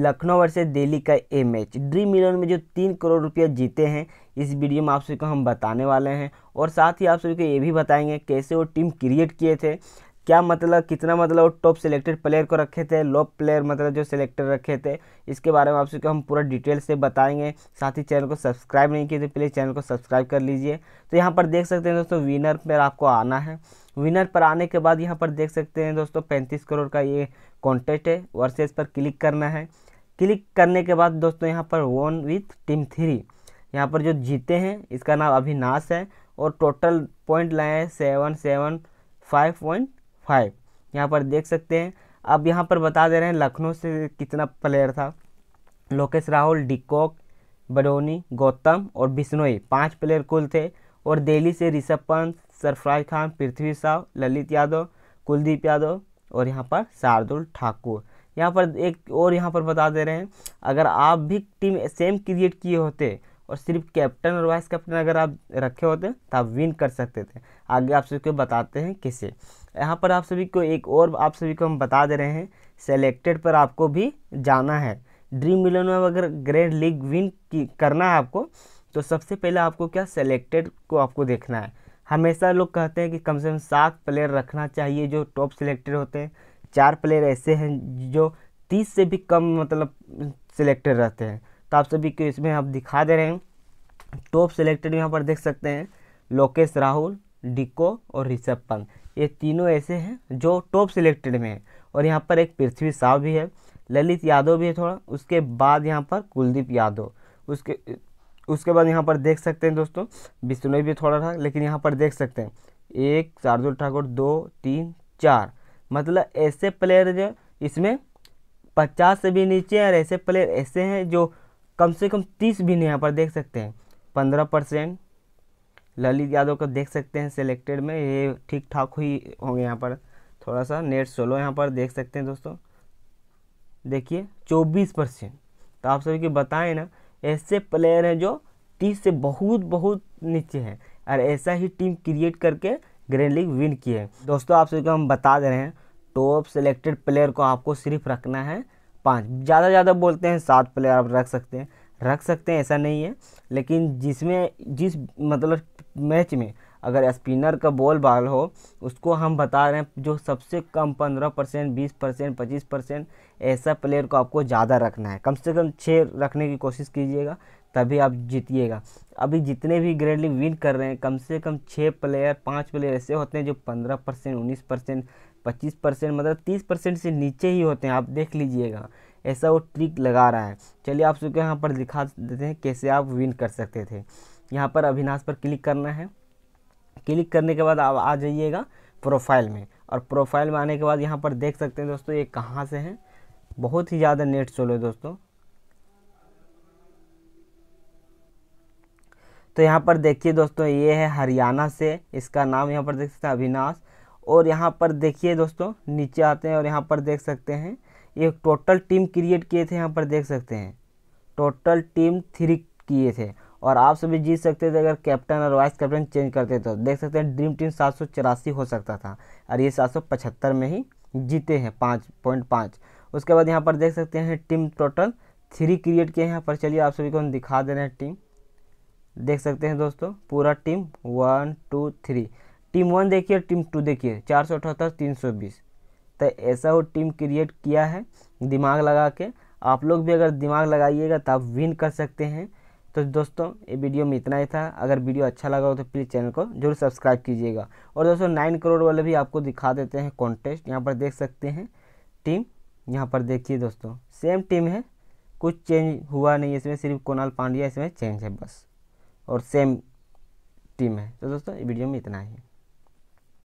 Lucknow versus Delhi का ए match dream eleven में जो तीन करोड़ रुपया जीते हैं इस वीडियो में आप सभी को हम बताने वाले हैं और साथ ही आप सभी को ये भी बताएंगे कैसे वो टीम क्रिएट किए थे क्या मतलब कितना मतलब टॉप सिलेक्टेड प्लेयर को रखे थे लो प्लेयर मतलब जो सिलेक्टर रखे थे इसके बारे में आप सबको हम पूरा डिटेल से बताएंगे साथ ही चैनल को सब्सक्राइब नहीं किए तो प्लीज़ चैनल को सब्सक्राइब कर लीजिए तो यहाँ पर देख सकते हैं दोस्तों विनर पर आपको आना है विनर पर आने के बाद यहाँ पर देख सकते हैं दोस्तों पैंतीस करोड़ का ये कॉन्टेस्ट है वर्सेस पर क्लिक करना है क्लिक करने के बाद दोस्तों यहाँ पर वन विथ टीम थ्री यहाँ पर जो जीते हैं इसका नाम अभिनाश है और टोटल पॉइंट लाए हैं seven seven five point five यहाँ पर देख सकते हैं अब यहाँ पर बता दे रहे हैं लखनऊ से कितना प्लेयर था लोकेश राहुल डिकॉक बडोनी गौतम और बिश्नोई पांच प्लेयर कुल थे और दिल्ली से ऋषभ पंत सरफराज खान पृथ्वी साहु ललित यादव कुलदीप यादव और यहाँ पर शार्दुल ठाकुर यहाँ पर एक और यहाँ पर बता दे रहे हैं अगर आप भी टीम सेम क्रिएट किए होते और सिर्फ कैप्टन और वाइस कैप्टन अगर आप रखे होते तो आप विन कर सकते थे आगे आप सभी को बताते हैं किसे यहाँ पर आप सभी को एक और आप सभी को हम बता दे रहे हैं सेलेक्टेड पर आपको भी जाना है ड्रीम इलेवन में अगर ग्रैंड लीग विन करना है आपको तो सबसे पहले आपको क्या सेलेक्टेड को आपको देखना है हमेशा लोग कहते हैं कि कम से कम सात प्लेयर रखना चाहिए जो टॉप सेलेक्टेड होते हैं चार प्लेयर ऐसे हैं जो तीस से भी कम मतलब सिलेक्टेड रहते हैं तो आप सभी को इसमें आप दिखा दे रहे हैं टॉप सिलेक्टेड यहाँ पर देख सकते हैं लोकेश राहुल डिको और ऋषभ पंत ये तीनों ऐसे हैं जो टॉप सिलेक्टेड में हैं और यहाँ पर एक पृथ्वी साव भी है ललित यादव भी है थोड़ा उसके बाद यहाँ पर कुलदीप यादव उसके उसके बाद यहाँ पर देख सकते हैं दोस्तों बिश्नोई भी थोड़ा था लेकिन यहाँ पर देख सकते हैं एक शार्दुल ठाकुर दो तीन चार मतलब ऐसे प्लेयर जो इसमें पचास से भी नीचे और ऐसे प्लेयर ऐसे हैं जो कम से कम तीस भी नहीं यहाँ पर देख सकते हैं पंद्रह परसेंट ललित यादव को देख सकते हैं सिलेक्टेड में ये ठीक ठाक ही होंगे यहाँ पर थोड़ा सा नेट सोलो यहाँ पर देख सकते हैं दोस्तों देखिए चौबीस परसेंट तो आप सभी को बताएं ना ऐसे प्लेयर हैं जो तीस से बहुत बहुत नीचे हैं और ऐसा ही टीम क्रिएट करके ग्रैंड लीग विन किए हैं दोस्तों आप को हम बता दे रहे हैं टॉप सेलेक्टेड प्लेयर को आपको सिर्फ रखना है पाँच ज़्यादा ज़्यादा बोलते हैं सात प्लेयर आप रख सकते हैं रख सकते हैं ऐसा नहीं है लेकिन जिसमें जिस मतलब मैच में अगर स्पिनर का बॉल बाल हो उसको हम बता रहे हैं जो सबसे कम पंद्रह परसेंट बीस परसेंट पच्चीस परसेंट ऐसा प्लेयर को आपको ज़्यादा रखना है कम से कम छः रखने की कोशिश कीजिएगा तभी आप जीतिएगा अभी जितने भी ग्रेड लीग विन कर रहे हैं कम से कम छः प्लेयर पाँच प्लेयर ऐसे होते हैं जो पंद्रह परसेंट उन्नीस परसेंट पच्चीस परसेंट मतलब तीस परसेंट से नीचे ही होते हैं आप देख लीजिएगा ऐसा वो ट्रिक लगा रहा है चलिए आप सबके यहाँ पर दिखा देते हैं कैसे आप विन कर सकते थे यहाँ पर अविनाश पर क्लिक करना है क्लिक करने के बाद आप आ जाइएगा प्रोफाइल में और प्रोफाइल में आने के बाद यहाँ पर देख सकते हैं दोस्तों ये कहाँ से हैं बहुत ही ज़्यादा नेट चलो दोस्तों तो यहाँ पर देखिए दोस्तों ये है हरियाणा से इसका नाम यहाँ पर देख सकते हैं अविनाश और यहाँ पर देखिए दोस्तों नीचे आते हैं और यहाँ पर देख सकते हैं ये टोटल टीम क्रिएट किए थे यहाँ पर देख सकते हैं टोटल टीम थ्री किए थे और आप सभी जीत सकते थे अगर कैप्टन और वाइस कैप्टन चेंज करते तो देख सकते हैं ड्रीम टीम सात हो सकता था और ये सात में ही जीते हैं पाँच पॉइंट पाँच उसके बाद यहाँ पर देख सकते हैं टीम टोटल थ्री क्रिएट किए हैं यहाँ पर चलिए आप सभी को हम दिखा दे रहे हैं टीम देख सकते हैं दोस्तों पूरा team one two three team one देखिए टीम टू देखिए चार सौ अठहत्तर तीन सौ बीस तो ऐसा वो टीम क्रिएट किया है दिमाग लगा के आप लोग भी अगर दिमाग लगाइएगा तो आप विन कर सकते हैं तो दोस्तों ये वीडियो में इतना ही था अगर वीडियो अच्छा लगा हो तो प्लीज़ चैनल को जरूर सब्सक्राइब कीजिएगा और दोस्तों नाइन करोड़ वाले भी आपको दिखा देते हैं कॉन्टेस्ट यहाँ पर देख सकते हैं टीम यहाँ पर देखिए दोस्तों सेम टीम है कुछ चेंज हुआ नहीं इसमें सिर्फ कोनाल पांड्या इसमें चेंज है बस और सेम टीम है तो दोस्तों ये वीडियो में इतना ही